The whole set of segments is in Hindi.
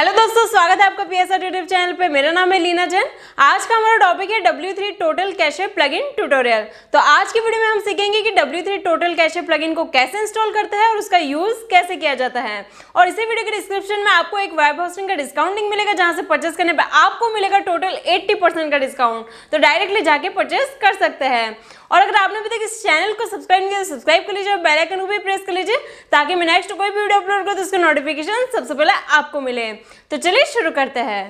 हेलो दोस्तों स्वागत है आपका पी एस यूट्यूब चैनल पे मेरा नाम है लीना जैन आज का हमारा टॉपिक है three total cache in tutorial तो आज की वीडियो में हम सीखेंगे कि थ्री टोटल कैशे इन को कैसे इंस्टॉल करते हैं और उसका यूज कैसे किया जाता है और इसी वीडियो के डिस्क्रिप्शन में आपको एक वेब होस्टिंग का डिस्काउंटिंग मिलेगा जहाँ से परचेस करने पर आपको मिलेगा टोटल एट्टी का डिस्काउंट तो डायरेक्टली जाके परचेस कर सकते हैं और अगर आपने अभी तक इस चैनल को सब्सक्राइब नहीं किया तो सब्सक्राइब कर लीजिए और बेलाइकन को भी प्रेस कर लीजिए ताकि मैं नेक्स्ट कोई भी वीडियो अपलोड करूँ तो उसका नोटिफिकेशन सबसे पहले आपको मिले तो चलिए शुरू करते हैं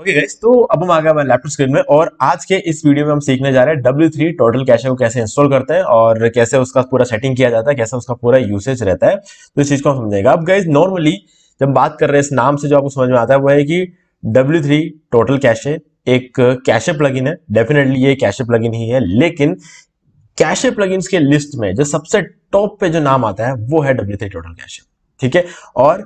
ओके okay गाइस तो अब हम आ गए हमारे लैपटॉप स्क्रीन में और आज के इस वीडियो में हम सीखने जा रहे हैं डब्ल्यू थ्री टोटल कैश को कैसे इंस्टॉल करते हैं और कैसे उसका पूरा सेटिंग किया जाता है कैसे उसका पूरा यूसेज रहता है तो इस चीज़ को हम समझेगा अब गाइज नॉर्मली जब बात कर रहे हैं इस नाम से जो आपको समझ में आता है वो है कि डब्ल्यू थ्री टोटल कैशे एक कैशअप लगिन है डेफिनेटली ये कैशअप लगिन ही है लेकिन कैशे लगिन के लिस्ट में जो सबसे टॉप पे जो नाम आता है वो है डब्ल्यू थ्री टोटल कैशअप ठीक है और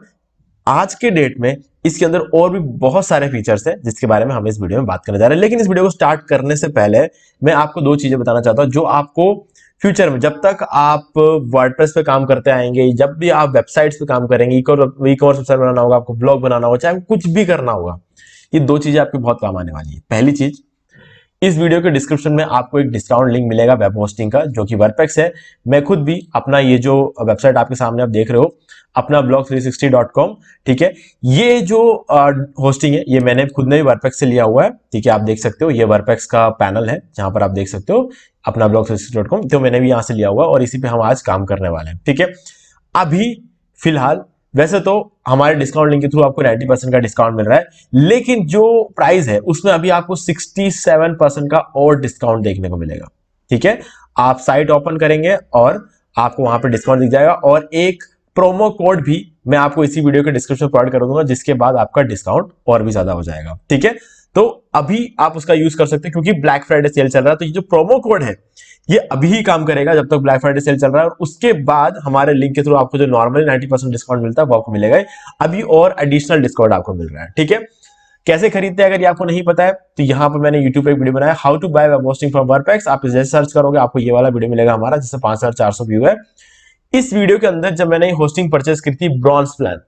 आज के डेट में इसके अंदर और भी बहुत सारे फीचर्स हैं जिसके बारे में हम इस वीडियो में बात करने जा रहे हैं लेकिन इस वीडियो को स्टार्ट करने से पहले मैं आपको दो चीजें बताना चाहता हूँ जो आपको फ्यूचर में जब तक आप वर्डप्रेस पे काम करते आएंगे जब भी आप वेबसाइट्स पे काम करेंगे ई कॉमर्स वेबसाइट बनाना होगा आपको ब्लॉग बनाना होगा चाहे कुछ भी करना होगा ये दो चीजें आपके बहुत काम आने वाली है पहली चीज इस वीडियो के डिस्क्रिप्शन में आपको एक डिस्काउंट लिंक मिलेगा वेब होस्टिंग का जो कि वर्पेक्स है मैं खुद भी अपना ये जो वेबसाइट आपके सामने आप देख रहे हो अपना ब्लॉग 360.com ठीक है ये जो आ, होस्टिंग है ये मैंने खुद ने भी वर्पेक्स से लिया हुआ है ठीक है आप देख सकते हो ये वर्पेक्स का पैनल है जहां पर आप देख सकते हो अपना ब्लॉग थ्री तो मैंने भी यहां से लिया हुआ और इसी पे हम आज काम करने वाले हैं ठीक है अभी फिलहाल वैसे तो हमारे डिस्काउंट लिंक के थ्रू आपको 90 परसेंट का डिस्काउंट मिल रहा है लेकिन जो प्राइस है उसमें अभी आपको 67 परसेंट का और डिस्काउंट देखने को मिलेगा ठीक है आप साइट ओपन करेंगे और आपको वहां पर डिस्काउंट दिख जाएगा और एक प्रोमो कोड भी मैं आपको इसी वीडियो के डिस्क्रिप्शन प्रोवाइड कर दूंगा जिसके बाद आपका डिस्काउंट और भी ज्यादा हो जाएगा ठीक है तो अभी आप उसका यूज कर सकते हैं क्योंकि ब्लैक फ्राइडे सेल चल रहा है तो ये जो प्रोमो कोड है ये अभी ही काम करेगा जब तक ब्लैक फ्राइडे सेल चल रहा है और उसके बाद हमारे लिंक के थ्रू आपको जो नॉर्मल 90 परसेंट डिस्काउंट मिलता है वो आपको मिलेगा अभी और एडिशनल डिस्काउंट आपको मिल रहा है ठीक है कैसे खरीदते हैं अगर ये आपको नहीं पता है तो यहाँ पर मैंने यूट्यूब पर एक वीडियो बनाया how to buy web hosting for Verpex आप जैसे सर्च करोगे आपको ये वाला वीडियो मिलेगा हमारा जिससे पांच हजार व्यू है इस वीडियो के अंदर जब मैंने होस्टिंग परचेस की थी ब्रॉन्स प्लान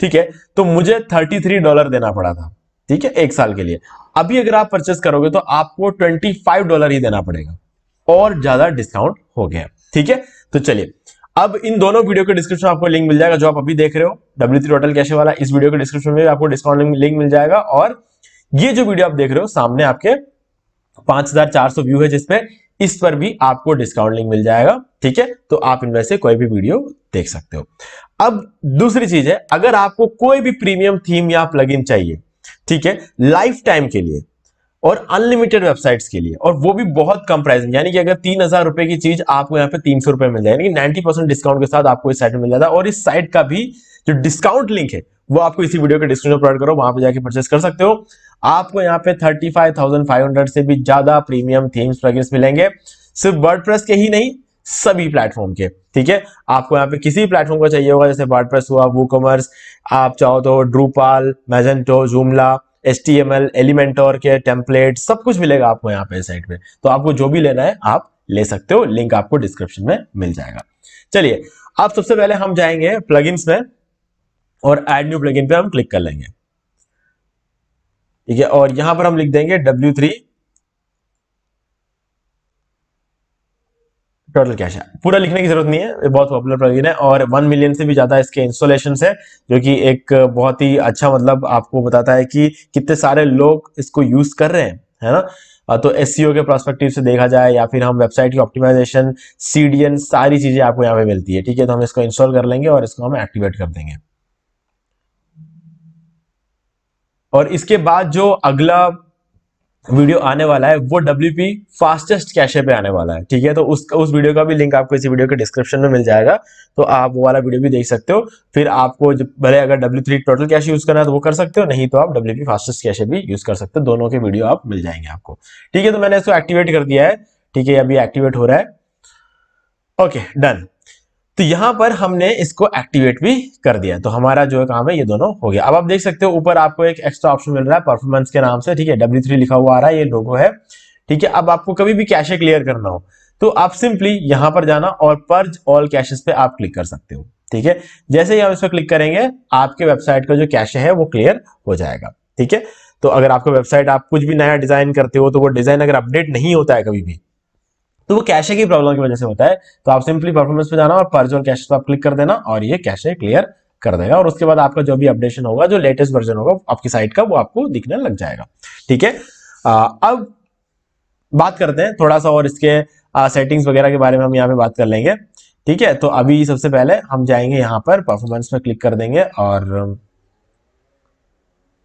ठीक है तो मुझे थ्री डॉलर देना पड़ा था ठीक है एक साल के लिए अभी अगर आप परचेस करोगे तो आपको ट्वेंटी फाइव डॉलर ही देना पड़ेगा और ज्यादा डिस्काउंट हो गया ठीक है तो चलिए अब इन दोनों वीडियो के डिस्क्रिप्शन आपको लिंक मिल जाएगा जो आप अभी देख रहे हो डब्ल्यू थ्री टोटल कैसे वाला इस वीडियो के डिस्क्रिप्शन में आपको डिस्काउंट लिंक मिल जाएगा और ये जो वीडियो आप देख रहे हो सामने आपके सौ व्यू है जिसपे इस पर भी आपको डिस्काउंट लिंक मिल जाएगा ठीक है तो आप इनमें से कोई भी वीडियो देख सकते हो अब दूसरी चीज है अगर आपको कोई भी प्रीमियम थीम या प्लगइन चाहिए ठीक है लाइफ टाइम के लिए और अनलिमिटेड वेबसाइट्स के लिए और वो भी बहुत कम प्राइस में यानी कि अगर तीन हजार रुपए की चीज आपको यहाँ पे तीन सौ रुपए मिल जाएगी नाइन्टी परसेंट डिस्काउंट के साथ आपको इस साइट में मिल जाता है और इस साइट का भी जो डिस्काउंट लिंक है वो आपको इसी वीडियो के डिस्क्रिप्शन प्रोवाइड करो वहां पर जाके परचेस कर सकते हो आपको यहाँ पे thirty five thousand five hundred से भी ज्यादा प्रीमियम थीम्स वगैरह मिलेंगे सिर्फ वर्ड के ही नहीं सभी प्लेटफॉर्म के ठीक है आपको यहाँ पे किसी प्लेटफॉर्म का चाहिए होगा जैसे वर्डप्रेस हुआ वो कॉमर्स आप चाहो तो Drupal Magento Joomla S T M L Elementor के टेम्पलेट सब कुछ मिलेगा आपको यहाँ पे साइट पे तो आपको जो भी लेना है आप ले सकते हो लिंक आपको डिस्क्रिप्शन में मिल जाएगा चलिए अब सबसे पहले हम जाएंगे प्लगइन्स में और एड न्यू प्लगइन पे हम क्लिक कर लेंगे ठीक है और यहां पर हम लिख देंगे डब्ल्यू थ्री टोटल कैश है पूरा लिखने की जरूरत नहीं है ये बहुत पॉपुलर प्लगइन है और वन मिलियन से भी ज़्यादा इसके इंस्टॉलेशन है जो कि एक बहुत ही अच्छा मतलब आपको बताता है कि कितने सारे लोग इसको यूज़ कर रहे हैं है ना तो एस e के प्रोस्पेक्टिव से देखा जाए या फिर हम वेबसाइट की ऑप्टिमाइजेशन सी सारी चीज़ें आपको यहाँ पे मिलती है ठीक है तो हम इसको इंस्टॉल कर लेंगे और इसको हम एक्टिवेट कर देंगे और इसके बाद जो अगला वीडियो आने वाला है वो डब्ल्यू फास्टेस्ट कैशे पे आने वाला है ठीक है तो उस उस वीडियो का भी लिंक आपको इसी वीडियो के डिस्क्रिप्शन में मिल जाएगा तो आप वो वाला वीडियो भी देख सकते हो फिर आपको भले अगर डब्ल्यू टोटल कैश यूज करना है तो वो कर सकते हो नहीं तो आप डब्ल्यू फास्टेस्ट कैशे भी यूज कर सकते हो दोनों के वीडियो आप मिल जाएंगे आपको ठीक है तो मैंने इसको एक्टिवेट कर दिया है ठीक है अभी एक्टिवेट हो रहा है ओके डन तो यहां पर हमने इसको एक्टिवेट भी कर दिया तो हमारा जो काम है ये दोनों हो गया अब आप देख सकते हो ऊपर आपको एक एक्स्ट्रा ऑप्शन मिल रहा है परफॉर्मेंस के नाम से ठीक है डब्ल्यू थ्री लिखा हुआ आ रहा है ये लोगो है ठीक है अब आपको कभी भी कैशे क्लियर करना हो तो आप सिंपली यहां पर जाना और पर्ज ऑल कैशेस पे आप क्लिक कर सकते हो ठीक है जैसे ही आप इस पर क्लिक करेंगे आपके वेबसाइट का जो कैशे है वो क्लियर हो जाएगा ठीक है तो अगर आपका वेबसाइट आप कुछ भी नया डिजाइन करते हो तो वो डिजाइन अगर अपडेट नहीं होता है कभी भी तो वो कैशे की प्रॉब्लम की वजह से होता है तो आप सिंपली परफॉर्मेंस पे जाना और पर्जोन कैशे पर आप क्लिक कर देना और ये कैशे क्लियर कर देगा और उसके बाद आपका जो भी अपडेशन होगा जो लेटेस्ट वर्जन होगा आपकी साइट का वो आपको दिखने लग जाएगा ठीक है अब बात करते हैं थोड़ा सा और इसके सेटिंग्स वगैरह के बारे में हम यहाँ पे बात कर लेंगे ठीक है तो अभी सबसे पहले हम जाएंगे यहाँ पर परफॉर्मेंस में क्लिक कर देंगे और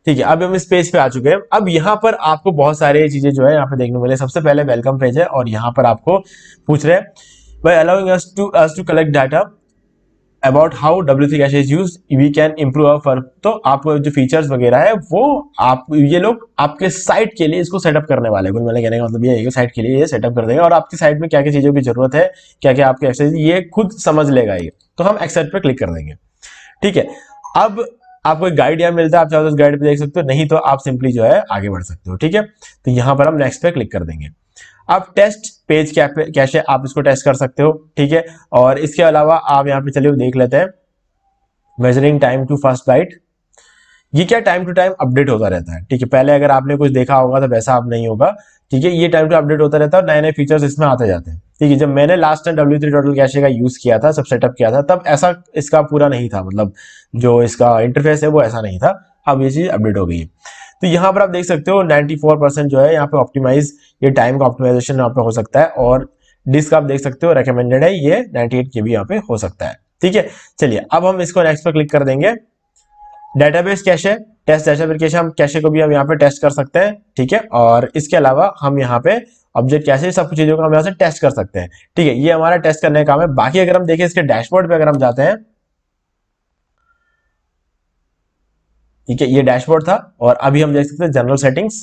ठीक है अब हम इस पेज पे आ चुके हैं अब यहाँ पर आपको बहुत सारी चीजें जो है यहाँ पे देखने को मिले सबसे पहले वेलकम पेज है और यहाँ पर आपको पूछ रहे हैं allowing us to us to collect data about how W three cache is use we can improve our firm तो आपको जो फीचर्स वगैरह है वो आप ये लोग आपके साइट के लिए इसको सेटअप करने वाले हैं मैंने कहने का मतलब ये साइट के लिए ये सेटअप कर देंगे और आपकी साइट में क्या क्या चीज़ों की जरूरत है क्या क्या आपके एक्सरसाइज ये खुद समझ लेगा ये तो हम एक्सेप्ट पर क्लिक कर देंगे ठीक है अब आपको एक गाइड यहाँ मिलता है आप चाहो तो उस गाइड पे देख सकते हो नहीं तो आप सिंपली जो है आगे बढ़ सकते हो ठीक है तो यहाँ पर हम नेक्स्ट पे क्लिक कर देंगे आप टेस्ट पेज क्या कैसे आप इसको टेस्ट कर सकते हो ठीक है और इसके अलावा आप यहाँ पे चलिए देख लेते हैं measuring time to first byte ये क्या टाइम टू टाइम अपडेट होता रहता है ठीक है पहले अगर आपने कुछ देखा होगा तो वैसा अब नहीं होगा ठीक है ये टाइम टू अपडेट होता रहता है और नए नए फीचर्स इसमें आते जाते हैं ठीक है जब मैंने last time W three total cache का यूज किया था सब सेटअप किया था तब ऐसा इसका पूरा नहीं था मतलब जो इसका इंटरफेस है वो ऐसा नहीं था अब ये चीज अपडेट हो गई है तो यहाँ पर आप देख सकते हो 94 परसेंट जो है यहाँ पे ऑप्टिमाइज ये टाइम का ऑप्टिमाइजेशन यहाँ पे हो सकता है और डिस्क आप देख सकते हो रिकमेंडेड है ये एट के भी यहाँ पे हो सकता है ठीक है चलिए अब हम इसको नेक्स्ट पर क्लिक कर देंगे डेटाबेस कैश है टेस्ट जैसे पर कैसे हम कैसे को भी हम यहाँ पे टेस्ट कर सकते हैं ठीक है और इसके अलावा हम यहाँ पे ऑब्जेक्ट कैसे सब कुछ चीज़ों को हम यहाँ से टेस्ट कर सकते हैं ठीक है ये हमारा टेस्ट करने का काम है बाकी अगर हम देखें इसके डैशबोर्ड पे अगर हम जाते हैं ठीक है ये डैशबोर्ड था और अभी हम देख सकते हैं जनरल सेटिंग्स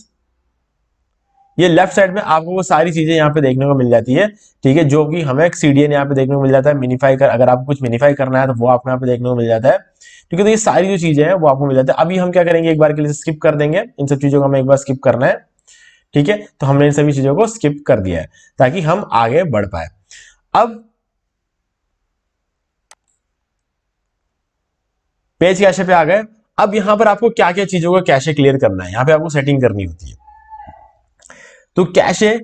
ये लेफ्ट साइड में आपको वो सारी चीजें यहाँ पे देखने को मिल जाती है ठीक है जो कि हमें सीडीएन यहाँ पे देखने को मिल जाता है मिनीफाई कर अगर आपको कुछ मिनीफाई करना है तो वो आपको यहाँ पे देखने को मिल जाता है ठीक है तो ये सारी जो चीजें हैं वो आपको मिल जाती है अभी हम क्या करेंगे एक बार के लिए स्किप कर देंगे इन सब चीजों को हमें एक बार स्किप करना है ठीक है तो हमने इन सभी चीजों को स्किप कर दिया है ताकि हम आगे बढ़ पाए अब पेज कैशे पे आ गए अब यहां पर आपको क्या क्या चीजों का कैशे क्लियर करना है यहां पे आपको सेटिंग करनी होती है तो कैश है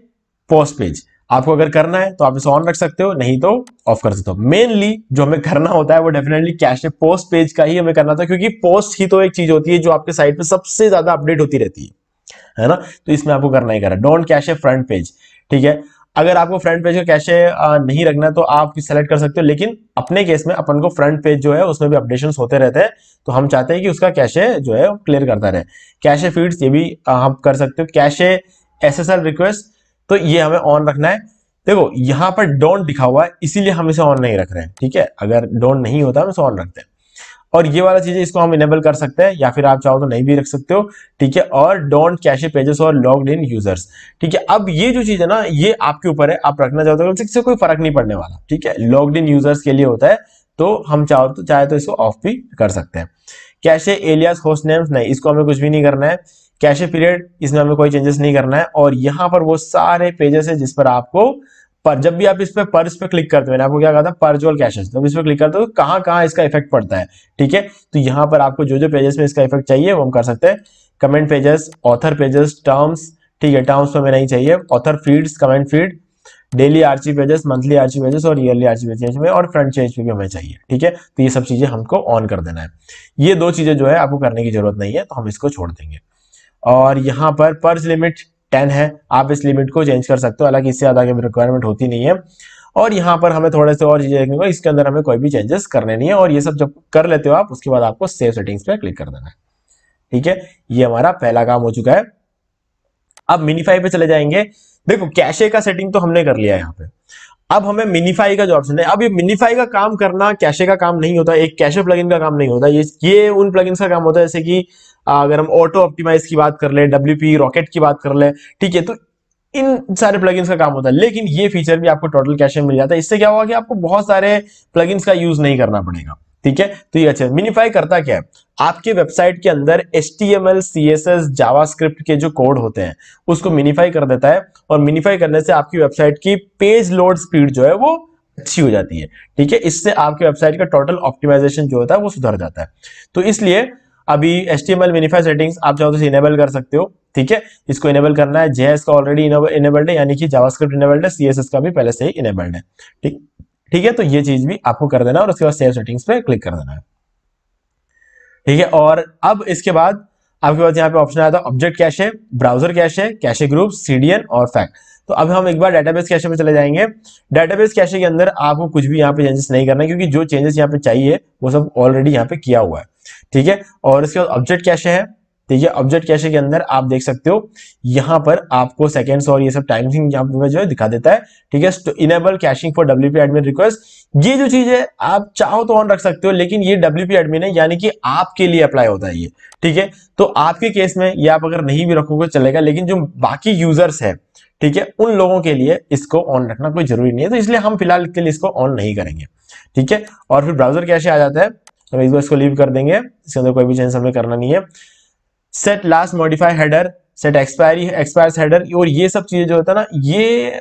पोस्ट पेज आपको अगर करना है तो आप इसे ऑन रख सकते हो नहीं तो ऑफ कर सकते हो मेनली जो हमें करना होता है वो डेफिनेटली कैश है पोस्ट पेज का ही हमें करना होता है क्योंकि पोस्ट ही तो एक चीज होती है जो आपके साइट पे सबसे ज्यादा अपडेट होती रहती है है ना तो इसमें आपको करना ही करना डोंट कैश है फ्रंट पेज ठीक है अगर आपको फ्रंट पेज का कैश नहीं रखना तो आप सेलेक्ट कर सकते हो लेकिन अपने केस में अपन को फ्रंट पेज जो है उसमें भी अपडेशन होते रहते हैं तो हम चाहते हैं कि उसका कैशे जो है क्लियर करता रहे कैश फीड्स ये भी हम कर सकते हो cache S S L request तो ये हमें ऑन रखना है देखो यहां पर डोंट दिखा हुआ है इसीलिए हम इसे ऑन नहीं रख रहे हैं ठीक है अगर डोंट नहीं होता हम इसे ऑन रखते हैं और ये वाला चीज इसको हम इनेबल कर सकते हैं या फिर आप चाहो तो नहीं भी रख सकते हो ठीक है और डोंट कैश पेजेस और लॉग इन यूजर्स ठीक है अब ये जो चीज है ना ये आपके ऊपर है आप रखना चाहते हो इससे कोई फर्क नहीं पड़ने वाला ठीक है लॉग इन यूजर्स के लिए होता है तो हम चाहो तो चाहे तो इसको ऑफ भी कर सकते हैं कैसे एलियास होस्ट नेम्स नहीं इसको हमें कुछ भी नहीं करना है कैशे पीरियड इसमें हमें कोई चेंजेस नहीं करना है और यहाँ पर वो सारे पेजेस है जिस पर आपको पर जब भी आप इस पर पर्स पे क्लिक करते हो आपको क्या कहा था पर्ज और कैशेस तो इस पर क्लिक करते हो तो कहाँ कहाँ इसका इफेक्ट पड़ता है ठीक है तो यहाँ पर आपको जो जो पेजेस में इसका इफेक्ट चाहिए वो हम कर सकते हैं comment pages author pages terms ठीक है टर्म्स तो हमें नहीं चाहिए author feeds comment feed daily archive pages monthly archive pages और ईयरली आरची पेजेस में और फ्रंट चेंज पे भी हमें चाहिए ठीक है तो ये सब चीजें हमको ऑन कर देना है ये दो चीजें जो है आपको करने की जरूरत नहीं है तो हम इसको छोड़ देंगे और यहाँ पर पर्स लिमिट टेन है आप इस लिमिट को चेंज कर सकते हो हालांकि इससे ज़्यादा की रिक्वायरमेंट होती नहीं है और यहाँ पर हमें थोड़े से और चीज़ें देखने को इसके अंदर हमें कोई भी चेंजेस करने नहीं है और ये सब जब कर लेते हो आप उसके बाद आपको सेव सेटिंग्स पे क्लिक कर देना है ठीक है ये हमारा पहला काम हो चुका है अब मिनीफाई पे चले जाएंगे देखो कैशे का सेटिंग तो हमने कर लिया है यहाँ पे अब हमें मिनीफाई का जो ऑप्शन है अब ये मिनीफाई का काम करना कैशे का काम नहीं होता एक कैशे प्लगइन का काम नहीं होता ये ये उन प्लगइन्स का काम होता है जैसे कि अगर हम ऑटो ऑप्टिमाइज की बात कर ले डब्ल्यू रॉकेट की बात कर ले ठीक है तो इन सारे प्लगइन्स का काम होता है लेकिन ये फीचर भी आपको टोटल कैशे मिल जाता है इससे क्या होगा कि आपको बहुत सारे प्लगइन्स का यूज नहीं करना पड़ेगा ठीक है तो ये अच्छा मिनीफाई करता क्या है आपके वेबसाइट के अंदर S T M L C S S JavaScript के जो कोड होते हैं उसको मिनिफाई कर देता है और मिनिफाई करने से आपकी वेबसाइट की पेज लोड स्पीड जो है वो अच्छी हो जाती है ठीक है इससे आपकी वेबसाइट का टोटल ऑप्टिमाइजेशन जो होता है वो सुधर जाता है तो इसलिए अभी S T M L minify settings आप चाहो तो इनेबल कर सकते हो ठीक है इसको इनेबल करना है जेएस का ऑलरेडी इनेबल्ड है यानी कि जावास्क्रिप्ट इनेबल्ड है सीएसएस का भी पहले से ही इनेबल्ड है ठीक ठीक है तो ये चीज भी आपको कर देना और उसके बाद सेव सेटिंग्स पे क्लिक कर देना है ठीक है और अब इसके बाद आपके पास यहाँ पे ऑप्शन आया था ऑब्जेक्ट कैश है ब्राउजर कैश है कैशे ग्रुप सीडीएन और फैक्ट तो अब हम एक बार डेटाबेस कैशे में चले जाएंगे डेटाबेस कैशे के अंदर आपको कुछ भी यहाँ पे चेंजेस नहीं करना क्योंकि जो चेंजेस यहाँ पे चाहिए वो सब ऑलरेडी यहाँ पे किया हुआ है ठीक है और इसके बाद ऑब्जेक्ट कैशे है ठीक है ऑब्जेक्ट कैशे के अंदर आप देख सकते हो यहाँ पर आपको सेकेंड्स और ये सब टाइमिंग यहाँ पर जो है दिखा देता है ठीक है तो enable caching for WP admin request ये जो चीज है आप चाहो तो ऑन रख सकते हो लेकिन ये पी एडमिन है यानी कि आपके लिए अप्लाई होता है ये ठीक है तो आपके केस में ये आप अगर नहीं भी रखोगे चलेगा लेकिन जो बाकी यूजर्स है ठीक है उन लोगों के लिए इसको ऑन रखना कोई जरूरी नहीं है तो इसलिए हम फिलहाल के लिए इसको ऑन नहीं करेंगे ठीक है और फिर ब्राउजर कैसे आ जाता है तो बार इसको लीव कर देंगे इसके अंदर कोई भी चेंज हमें करना नहीं है set last modify header set expiry expire header और ये सब चीजें जो होता है ना ये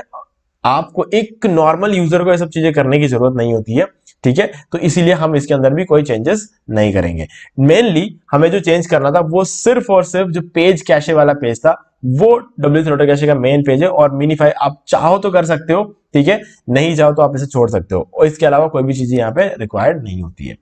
आपको एक नॉर्मल यूजर को ये सब चीजें करने की जरूरत नहीं होती है ठीक है तो इसीलिए हम इसके अंदर भी कोई चेंजेस नहीं करेंगे मेनली हमें जो चेंज करना था वो सिर्फ और सिर्फ जो पेज कैशे वाला पेज था वो डब्ल्यू थ्रोटो कैशे का मेन पेज है और मिनीफाई आप चाहो तो कर सकते हो ठीक है नहीं चाहो तो आप इसे छोड़ सकते हो और इसके अलावा कोई भी चीज यहाँ पे रिक्वायर्ड नहीं होती है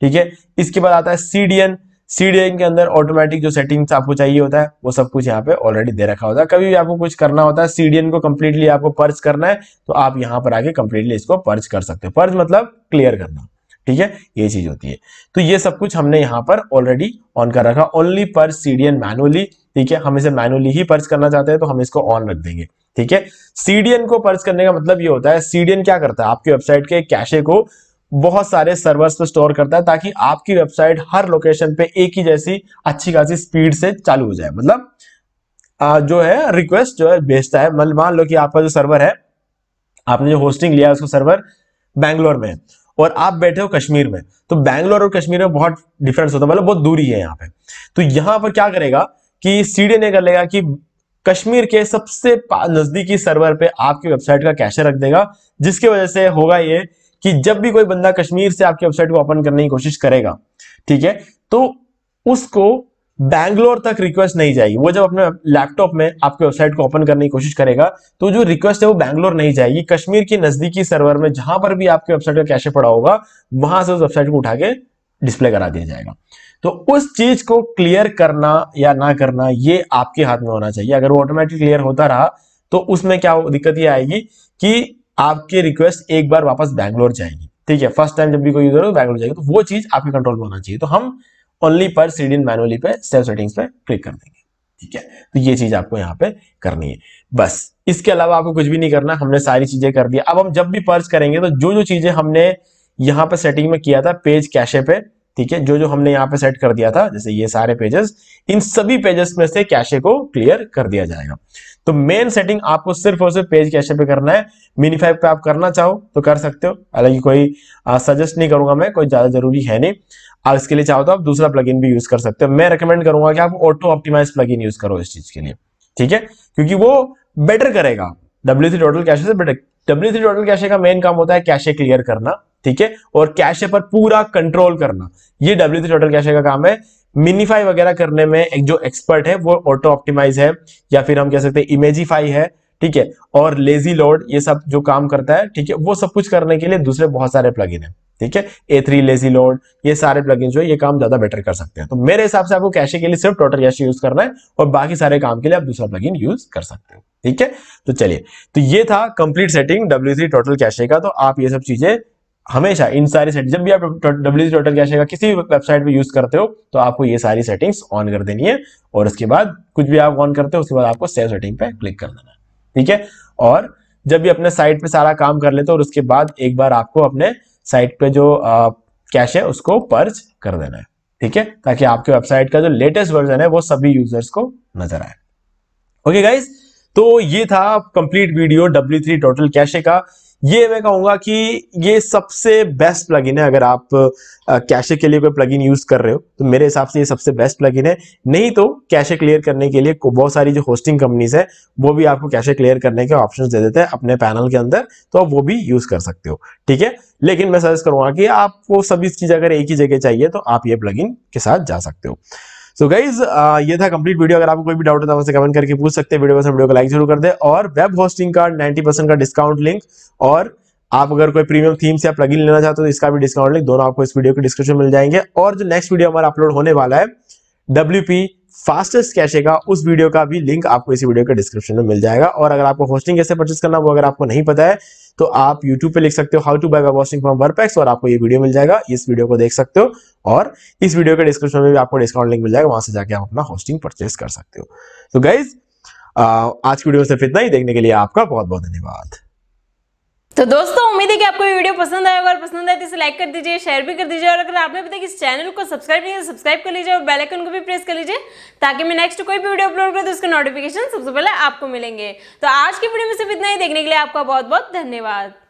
ठीक है इसके बाद आता है सीडीएन सीडीआई के अंदर ऑटोमेटिक जो सेटिंग्स आपको चाहिए होता है वो सब कुछ यहाँ पे ऑलरेडी दे रखा होता है कभी भी आपको कुछ करना होता है सीडीएन को कंप्लीटली आपको पर्च करना है तो आप यहाँ पर आके कंप्लीटली इसको पर्च कर सकते हो पर्च मतलब क्लियर करना ठीक है ये चीज होती है तो ये सब कुछ हमने यहाँ पर ऑलरेडी ऑन कर रखा ओनली पर सीडीएन मैनुअली ठीक है हम इसे मैनुअली ही पर्च करना चाहते हैं तो हम इसको ऑन रख देंगे ठीक है सीडीएन को पर्च करने का मतलब ये होता है सीडीएन क्या करता है आपकी वेबसाइट के कैशे को बहुत सारे सर्वर्स पर स्टोर करता है ताकि आपकी वेबसाइट हर लोकेशन पे एक ही जैसी अच्छी खासी स्पीड से चालू हो जाए मतलब जो है रिक्वेस्ट जो है भेजता है मतलब मान लो कि आपका जो सर्वर है आपने जो होस्टिंग लिया है उसको सर्वर बैंगलोर में और आप बैठे हो कश्मीर में तो बैंगलोर और कश्मीर में बहुत डिफरेंस होता है मतलब बहुत दूरी है यहाँ पे तो यहाँ पर क्या करेगा कि ने कर लेगा कि कश्मीर के सबसे नजदीकी सर्वर पे आपकी वेबसाइट का कैशे रख देगा जिसकी वजह से होगा ये कि जब भी कोई बंदा कश्मीर से आपकी वेबसाइट को ओपन करने की कोशिश करेगा ठीक है तो उसको बैंगलोर तक रिक्वेस्ट नहीं जाएगी वो जब अपने लैपटॉप में आपके वेबसाइट को ओपन करने की कोशिश करेगा तो जो रिक्वेस्ट है वो बैंगलोर नहीं जाएगी कश्मीर के नजदीकी सर्वर में जहां पर भी आपके वेबसाइट का कैशे पड़ा होगा वहां से उस वेबसाइट को उठा के डिस्प्ले करा दिया जाएगा तो उस चीज को क्लियर करना या ना करना ये आपके हाथ में होना चाहिए अगर वो ऑटोमेटिक क्लियर होता रहा तो उसमें क्या दिक्कत ये आएगी कि आपकी रिक्वेस्ट एक बार वापस बैंगलोर जाएगी ठीक है फर्स्ट टाइम जब भी कोई यूजर हो बैंगलोर जाएगी तो वो चीज आपके कंट्रोल में होना चाहिए तो हम ओनली पर इन मैनुअली पे सेल्फ सेटिंग्स पे क्लिक कर देंगे ठीक है तो ये चीज आपको यहाँ पे करनी है बस इसके अलावा आपको कुछ भी नहीं करना हमने सारी चीजें कर दिया अब हम जब भी पर्च करेंगे तो जो जो चीजें हमने यहाँ पे सेटिंग में किया था पेज कैशे पे ठीक है जो जो हमने यहाँ पे सेट कर दिया था जैसे ये सारे पेजेस इन सभी पेजेस में से कैशे को क्लियर कर दिया जाएगा तो मेन सेटिंग आपको सिर्फ और सिर्फ पेज कैशे पे करना है फाइव पे आप करना चाहो तो कर सकते हो हालांकि कोई सजेस्ट नहीं करूंगा मैं कोई ज्यादा जरूरी है नहीं आप इसके लिए चाहो तो आप दूसरा प्लगइन भी यूज कर सकते हो मैं रिकमेंड करूंगा कि आप ऑटो ऑप्टिमाइज प्लगइन यूज करो इस चीज के लिए ठीक है क्योंकि वो बेटर करेगा डब्ल्यू थ्री टोटल कैशे से better W three total cache का मेन काम होता है कैशे क्लियर करना ठीक है और कैशे पर पूरा कंट्रोल करना ये डब्ल्यू थ्री टोटल कैशे का काम है मिनीफाई वगैरह करने में एक जो एक्सपर्ट है वो ऑटो ऑप्टिमाइज है या फिर हम कह सकते हैं इमेजीफाई है ठीक है और लेजी लोड ये सब जो काम करता है ठीक है वो सब कुछ करने के लिए दूसरे बहुत सारे प्लगइन है ठीक है ए थ्री लेजी लोड ये सारे प्लगइन जो है ये काम ज्यादा बेटर कर सकते हैं तो मेरे हिसाब से आपको कैशे के लिए सिर्फ टोटल कैश यूज करना है और बाकी सारे काम के लिए आप दूसरा प्लग यूज कर सकते हो ठीक है तो चलिए तो ये था complete setting W three total cache का तो आप ये सब चीजें हमेशा इन सारी सेट जब भी आप डब्ल्यू टोटल कैश का किसी भी वेबसाइट पे यूज करते हो तो आपको ये सारी सेटिंग्स ऑन कर देनी है और उसके बाद कुछ भी आप ऑन करते हो उसके बाद आपको सेव सेटिंग पे क्लिक कर देना है ठीक है और जब भी अपने साइट पे सारा काम कर लेते हो और उसके बाद एक बार आपको अपने साइट पे जो कैश है उसको पर्च कर देना है ठीक है ताकि आपके वेबसाइट का जो लेटेस्ट वर्जन है वो सभी यूजर्स को नजर आए ओके गाइज तो ये था complete video three total cache का ये मैं कहूंगा कि ये सबसे बेस्ट प्लगइन है अगर आप कैशे के लिए कोई प्लगइन यूज़ कर रहे हो तो मेरे हिसाब से ये सबसे बेस्ट प्लगइन है नहीं तो कैशे क्लियर करने के लिए बहुत सारी जो होस्टिंग कंपनीज है वो भी आपको कैशे क्लियर करने के ऑप्शन दे देते हैं अपने पैनल के अंदर तो आप वो भी यूज़ कर सकते हो ठीक है लेकिन मैं सजेस्ट करूंगा कि आपको सभी चीज़ अगर एक ही जगह चाहिए तो आप ये प्लग के साथ जा सकते हो तो गाइज ये था कंप्लीट वीडियो अगर आपको कोई भी डाउट है तो हमसे कमेंट करके पूछ सकते हैं वीडियो में वीडियो को लाइक जरूर कर दे और वेब होस्टिंग का 90% का डिस्काउंट लिंक और आप अगर कोई प्रीमियम थीम्स या प्लगइन लेना चाहते हो तो इसका भी डिस्काउंट लिंक दोनों आपको इस वीडियो के डिस्क्रिप्शन मिल जाएंगे और जो नेक्स्ट वीडियो हमारा अपलोड होने वाला है डब्ल्यू फास्टेस्ट कैशे का उस वीडियो का भी लिंक आपको इसी वीडियो के डिस्क्रिप्शन में मिल जाएगा और अगर आपको होस्टिंग कैसे परचेस करना वो अगर आपको नहीं पता है तो आप YouTube पे लिख सकते हो how to buy web hosting from Verpex और आपको ये वीडियो मिल जाएगा इस वीडियो को देख सकते हो और इस वीडियो के डिस्क्रिप्शन में भी आपको डिस्काउंट लिंक मिल जाएगा वहां से जाके आप अपना होस्टिंग परचेस कर सकते हो तो गाइज आज की वीडियो सिर्फ इतना ही देखने के लिए आपका बहुत बहुत धन्यवाद तो दोस्तों उम्मीद है कि आपको ये वीडियो पसंद आया अगर पसंद आए तो इसे लाइक कर दीजिए शेयर भी कर दीजिए और अगर आपने अभी तक इस चैनल को सब्सक्राइब नहीं किया सब्सक्राइब कर लीजिए और बेल आइकन को भी प्रेस कर लीजिए ताकि मैं नेक्स्ट कोई भी वीडियो अपलोड करूँ तो उसके नोटिफिकेशन सबसे पहले आपको मिलेंगे तो आज की वीडियो में सिर्फ इतना ही देखने के लिए आपका बहुत बहुत धन्यवाद